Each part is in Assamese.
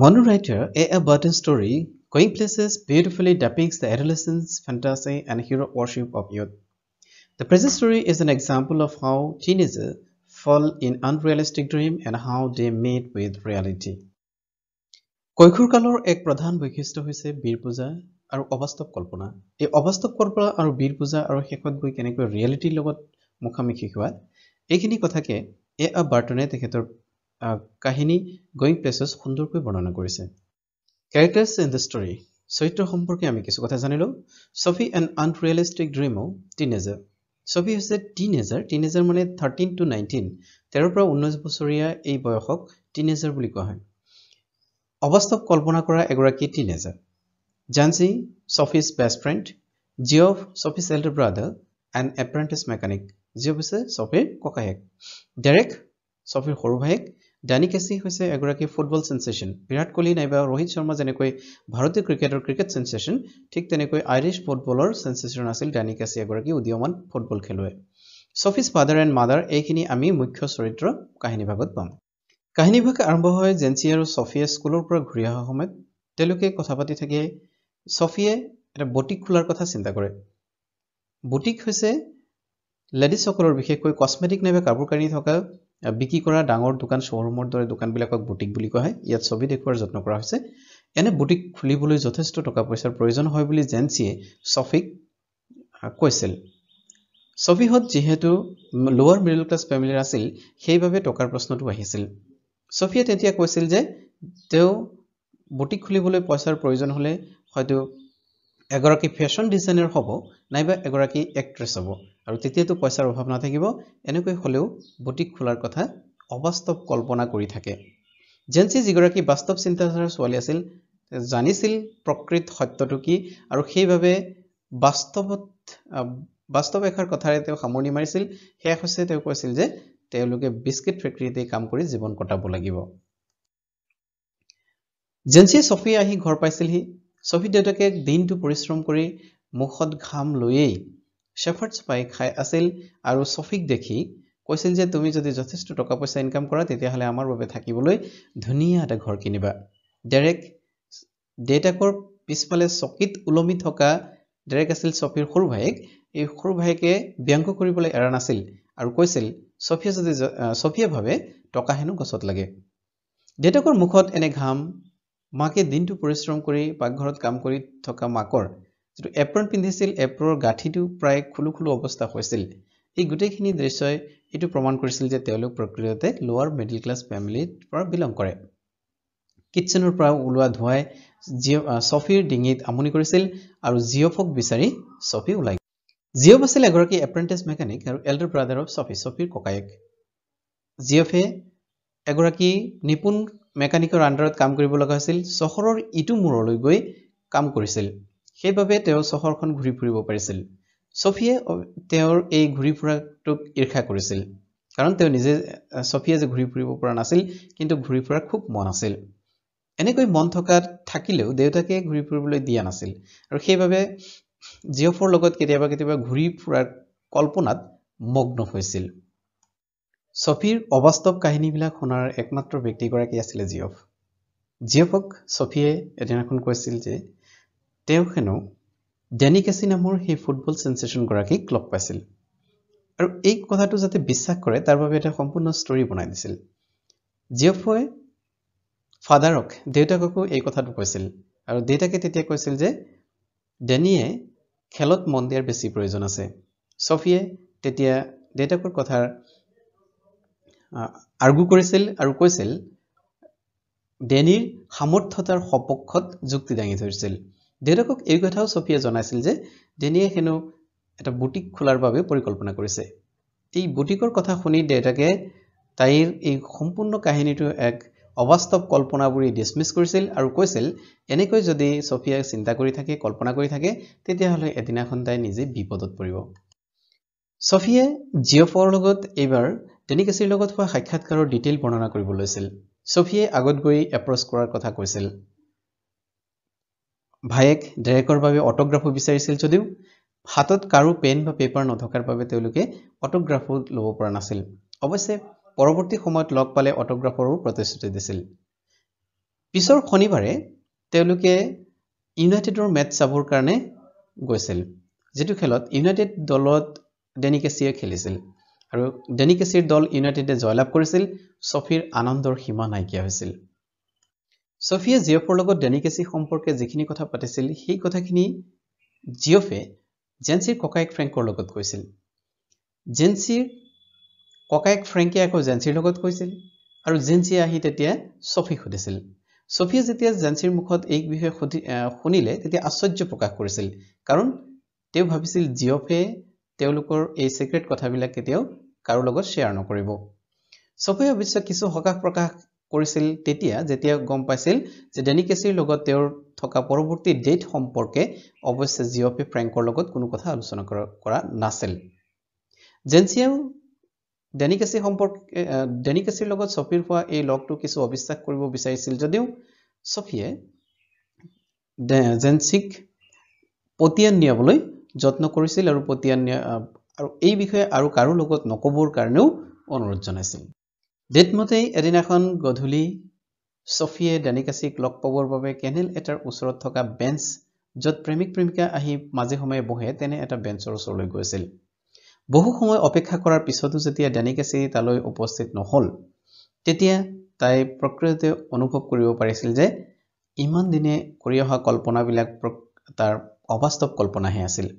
One writer, A. A. Burton's story, Going Places, beautifully depicts the adolescence, fantasy, and hero worship of youth. The present story is an example of how teenagers fall in unrealistic dream and how they meet with reality. কৈশোৰ কালৰ এক প্ৰধান বৈশিষ্ট্য হৈছে বীৰ পূজা আৰু অবাস্তৱ কল্পনা এই অবাস্তৱ কল্পনা আৰু বীৰ পূজা আৰু শেষত গৈ কেনেকৈ ৰিয়েলিটিৰ লগত মুখামুখি হোৱা এইখিনি কথাকে এ আ বাৰ্টনে তেখেতৰ কাহিনী গয়িং প্লেচেছ সুন্দৰকৈ বৰ্ণনা কৰিছে কেৰেক্টাৰছ ইন দ্য ষ্টৰী চৰিত্ৰ সম্পৰ্কে আমি কিছু কথা জানিলোঁ Sophie and unrealistic dream of teenager Sophie হৈছে টিনেজাৰ টিনেজাৰ মানে থাৰ্টিন টু নাইনটিন তেৰৰ পৰা ঊনৈছ বছৰীয়া এই বয়সক টিনেজাৰ বুলি কোৱা হয় অবাস্তৱ কল্পনা কৰা এগৰাকী টিনেজাৰ জানচি Sophie's best friend Geoff Sophie's elder brother and apprentice mechanic Geoff হৈছে চফিৰ ককায়েক ডেৰেক চফিৰ সৰু ভায়েক ডানি কেচি হৈছে এগৰাকী ফুটবল ছেনচেশ্যন বিৰাট কোহলি নাইবা ৰোহিত শৰ্মা যেনেকৈ ভাৰতীয় ক্ৰিকেটৰ ক্ৰিকেট ছেনচেশ্যন ঠিক তেনেকৈ আইৰিছ ফুটবলৰ ছেনচেশ্যন আছিল ডানি কেচি এগৰাকী উদীয়মান ফুটবল খেলুৱৈ চফিছ ফাদাৰ এণ্ড মাদাৰ এইখিনি আমি মুখ্য চৰিত্ৰ কাহিনীভাগত পাম কাহিনীভাগ আৰম্ভ হয় জেঞ্চি আৰু ছফিয়ে স্কুলৰ পৰা ঘূৰি অহা সময়ত তেওঁলোকে কথা পাতি থাকে ছফিয়ে এটা বটিক খোলাৰ কথা চিন্তা কৰে বুটিক হৈছে লেডিজসকলৰ বিশেষকৈ কছমেটিক নাইবা কাপোৰ কানি থকা বিক্ৰী কৰা ডাঙৰ দোকান শ্ব'ৰুমৰ দৰে দোকানবিলাকক বুটিক বুলি কোৱা হয় ইয়াত ছবি দেখুওৱাৰ যত্ন কৰা হৈছে এনে বুটিক খুলিবলৈ যথেষ্ট টকা পইচাৰ প্ৰয়োজন হয় বুলি জেনচিয়ে ছফিক কৈছিল ছফিহঁত যিহেতু লোৱাৰ মিডিল ক্লাছ ফেমিলিৰ আছিল সেইবাবে টকাৰ প্ৰশ্নটো আহিছিল ছফিয়ে তেতিয়া কৈছিল যে তেওঁ বুটিক খুলিবলৈ পইচাৰ প্ৰয়োজন হ'লে হয়তো এগৰাকী ফেশ্বন ডিজাইনাৰ হ'ব নাইবা এগৰাকী এক্ট্ৰেছ হ'ব আৰু তেতিয়াতো পইচাৰ অভাৱ নাথাকিব এনেকৈ হ'লেও বুটিক খোলাৰ কথা অবাস্তৱ কল্পনা কৰি থাকে জেন্সি যিগৰাকী বাস্তৱ চিন্তাধাৰাৰ ছোৱালী আছিল জানিছিল প্ৰকৃত সত্যটো কি আৰু সেইবাবে বাস্তৱত বাস্তৱ এষাৰ কথাৰে তেওঁ সামৰণি মাৰিছিল শেষ হৈছে তেওঁ কৈছিল যে তেওঁলোকে বিস্কিট ফেক্টৰীতে কাম কৰি জীৱন কটাব লাগিব জেন্সি চফি আহি ঘৰ পাইছিলহি চফী দেউতাকে দিনটো পৰিশ্ৰম কৰি মুখত ঘাম লৈয়েই চেফাৰ্টছ পাই খাই আছিল আৰু চফিক দেখি কৈছিল যে তুমি যদি যথেষ্ট টকা পইচা ইনকাম কৰা তেতিয়াহ'লে আমাৰ বাবে থাকিবলৈ ধুনীয়া এটা ঘৰ কিনিবা ডেৰেক দেউতাকৰ পিছফালে চকীত ওলমি থকা ডেৰেক আছিল চফীৰ সৰু ভায়েক এই সৰু ভায়েকে ব্যংগ কৰিবলৈ এৰা নাছিল আৰু কৈছিল চফীয়ে যদি চফীয়ে ভাবে টকা হেনো গছত লাগে দেউতাকৰ মুখত এনে ঘাম মাকে দিনটো পৰিশ্ৰম কৰি পাকঘৰত কাম কৰি থকা মাকৰ যিটো এপ্ৰন পিন্ধিছিল এপ্ৰৰ গাঁঠিটো প্ৰায় খুলু খোলো অৱস্থা হৈছিল এই গোটেইখিনি দৃশ্যই এইটো প্ৰমাণ কৰিছিল যে তেওঁলোক প্ৰকৃততে লোৱাৰ মিডিল ক্লাছ ফেমিলিৰ পৰা বিলং কৰে কিটচেনৰ পৰা ওলোৱা ধোঁৱাই জিঅ' ছফিৰ ডিঙিত আমনি কৰিছিল আৰু জিঅ'ফক বিচাৰি চফি ওলাই জিঅ'ফ আছিল এগৰাকী এপ্ৰেণ্টিছ মেকানিক আৰু এল্ডাৰ ব্ৰাদাৰ অফ চফি চফিৰ ককায়েক জিঅ'ফে এগৰাকী নিপুণ মেকানিকৰ আণ্ডাৰত কাম কৰিব লগা হৈছিল চহৰৰ ইটো মূৰলৈ গৈ কাম কৰিছিল সেইবাবে তেওঁ চহৰখন ঘূৰি ফুৰিব পাৰিছিল ছফিয়ে তেওঁৰ এই ঘূৰি ফুৰাটোক ঈৰ্ষা কৰিছিল কাৰণ তেওঁ নিজে ছফিয়ে যে ঘূৰি ফুৰিব পৰা নাছিল কিন্তু ঘূৰি ফুৰাৰ খুব মন আছিল এনেকৈ মন থকা থাকিলেও দেউতাকে ঘূৰি ফুৰিবলৈ দিয়া নাছিল আৰু সেইবাবে জিঅ'ফৰ লগত কেতিয়াবা কেতিয়াবা ঘূৰি ফুৰাৰ কল্পনাত মগ্ন হৈছিল ছফিৰ অবাস্তৱ কাহিনীবিলাক শুনাৰ একমাত্ৰ ব্যক্তিগৰাকী আছিলে জিঅফ জিঅফক ছফিয়ে এদিনাখন কৈছিল যে তেওঁ হেনো ডেনি কেচি নামৰ সেই ফুটবল ছেঞ্চেশ্যনগৰাকীক লগ পাইছিল আৰু এই কথাটো যাতে বিশ্বাস কৰে তাৰ বাবে এটা সম্পূৰ্ণ ষ্টৰি বনাই দিছিল জিঅফে ফাদাৰক দেউতাককো এই কথাটো কৈছিল আৰু দেউতাকে তেতিয়া কৈছিল যে ডেনিয়ে খেলত মন দিয়াৰ বেছি প্ৰয়োজন আছে ছফিয়ে তেতিয়া দেউতাকৰ কথাৰ আৰ্গু কৰিছিল আৰু কৈছিল ডেনীৰ সামৰ্থ্যতাৰ সপক্ষত যুক্তি দাঙি ধৰিছিল দেউতাকক এই কথাও চফিয়ে জনাইছিল যে ডেনীয়ে হেনো এটা বুটিক খোলাৰ বাবে পৰিকল্পনা কৰিছে এই বুটিকৰ কথা শুনি দেউতাকে তাইৰ এই সম্পূৰ্ণ কাহিনীটো এক অবাস্তৱ কল্পনা বুলি ডিছমিছ কৰিছিল আৰু কৈছিল এনেকৈ যদি চফিয়াই চিন্তা কৰি থাকে কল্পনা কৰি থাকে তেতিয়াহ'লে এদিনাখন তাই নিজে বিপদত পৰিব চফিয়ে জিঅ'ফৰ লগত এইবাৰ টেনিকেচিৰ লগত হোৱা সাক্ষাৎকাৰৰ ডিটেইল বৰ্ণনা কৰিব লৈছিল ছফিয়ে আগত গৈ এপ্ৰ'চ কৰাৰ কথা কৈছিল ভায়েক ডেৰেকৰ বাবে অট'গ্ৰাফো বিচাৰিছিল যদিও হাতত কাৰো পেন বা পেপাৰ নথকাৰ বাবে তেওঁলোকে অট'গ্ৰাফো ল'ব পৰা নাছিল অৱশ্যে পৰৱৰ্তী সময়ত লগ পালে অট'গ্ৰাফৰো প্ৰতিশ্ৰুতি দিছিল পিছৰ শনিবাৰে তেওঁলোকে ইউনাইটেডৰ মেট চাবৰ কাৰণে গৈছিল যিটো খেলত ইউনাইটেড দলত ডেনিকেচিয়ে খেলিছিল আৰু ডেনিকেচিৰ দল ইউনাইটেডে জয়লাভ কৰিছিল ছফিৰ আনন্দৰ সীমা নাইকিয়া হৈছিল ছফিয়ে জিঅ'ফৰ লগত ডেনিকেচি সম্পৰ্কে যিখিনি কথা পাতিছিল সেই কথাখিনি জিঅ'ফে জেন্সিৰ ককায়েক ফ্ৰেংকৰ লগত কৈছিল জেন্সিৰ ককায়েক ফ্ৰেংকে আকৌ জেন্সিৰ লগত কৈছিল আৰু জেন্সিয়ে আহি তেতিয়া ছফিক সুধিছিল ছফিয়ে যেতিয়া জেন্সিৰ মুখত এই বিষয়ে সুধি শুনিলে তেতিয়া আশ্চৰ্য প্ৰকাশ কৰিছিল কাৰণ তেওঁ ভাবিছিল জিঅ'ফে তেওঁলোকৰ এই চিক্ৰেট কথাবিলাক কেতিয়াও কাৰো লগত শ্বেয়াৰ নকৰিব চকুৱে অৱশ্যে কিছু সকাহ প্ৰকাশ কৰিছিল তেতিয়া যেতিয়া গম পাইছিল যে ডেনিকেচিৰ লগত তেওঁৰ থকা পৰৱৰ্তী ডেট সম্পৰ্কে অৱশ্যে জিঅ'পি ফ্ৰেংকৰ লগত কোনো কথা আলোচনা কৰা নাছিল জেনচিয়াও ডেনিকেচি সম্পৰ্কে ডেনিকেচিৰ লগত চফিৰ হোৱা এই লগটো কিছু অবিশ্বাস কৰিব বিচাৰিছিল যদিও চফিয়ে জেনচিক পতিয়ান নিয়াবলৈ যত্ন কৰিছিল আৰু পতিয়ান আৰু এই বিষয়ে আৰু কাৰো লগত নক'বৰ কাৰণেও অনুৰোধ জনাইছিল ডেটমতেই এদিনাখন গধূলি ছফিয়ে ডেনিকাচিক লগ পাবৰ বাবে কেনেল এটাৰ ওচৰত থকা বেঞ্চ য'ত প্ৰেমিক প্ৰেমিকা আহি মাজে সময়ে বহে তেনে এটা বেঞ্চৰ ওচৰলৈ গৈছিল বহু সময় অপেক্ষা কৰাৰ পিছতো যেতিয়া ডেনিকাচি তালৈ উপস্থিত নহ'ল তেতিয়া তাই প্ৰকৃততে অনুভৱ কৰিব পাৰিছিল যে ইমান দিনে কৰি অহা কল্পনাবিলাক তাৰ অবাস্তৱ কল্পনাহে আছিল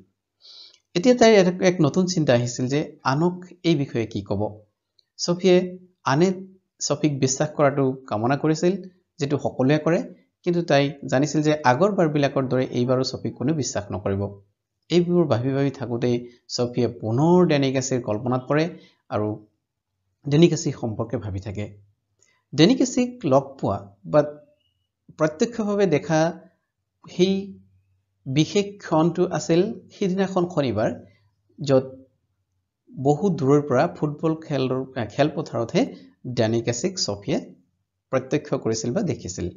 এতিয়া তাইৰ এক নতুন চিন্তা আহিছিল যে আনক এই বিষয়ে কি ক'ব ছফিয়ে আনে ছফিক বিশ্বাস কৰাটো কামনা কৰিছিল যিটো সকলোৱে কৰে কিন্তু তাই জানিছিল যে আগৰ বাৰবিলাকৰ দৰে এইবাৰো ছফিক কোনেও বিশ্বাস নকৰিব এইবোৰ ভাবি ভাবি থাকোঁতেই ছফিয়ে পুনৰ ডেনিকাছিৰ কল্পনাত পৰে আৰু ডেনিকাচি সম্পৰ্কে ভাবি থাকে ডেনিকাচিক লগ পোৱা বা প্ৰত্যক্ষভাৱে দেখা সেই বিশেষ ক্ষণটো আছিল সিদিনাখন শনিবাৰ য'ত বহু দূৰৰ পৰা ফুটবল খেলৰ খেলপথাৰতহে ডেনিকেচিক চফিয়ে প্ৰত্যক্ষ কৰিছিল বা দেখিছিল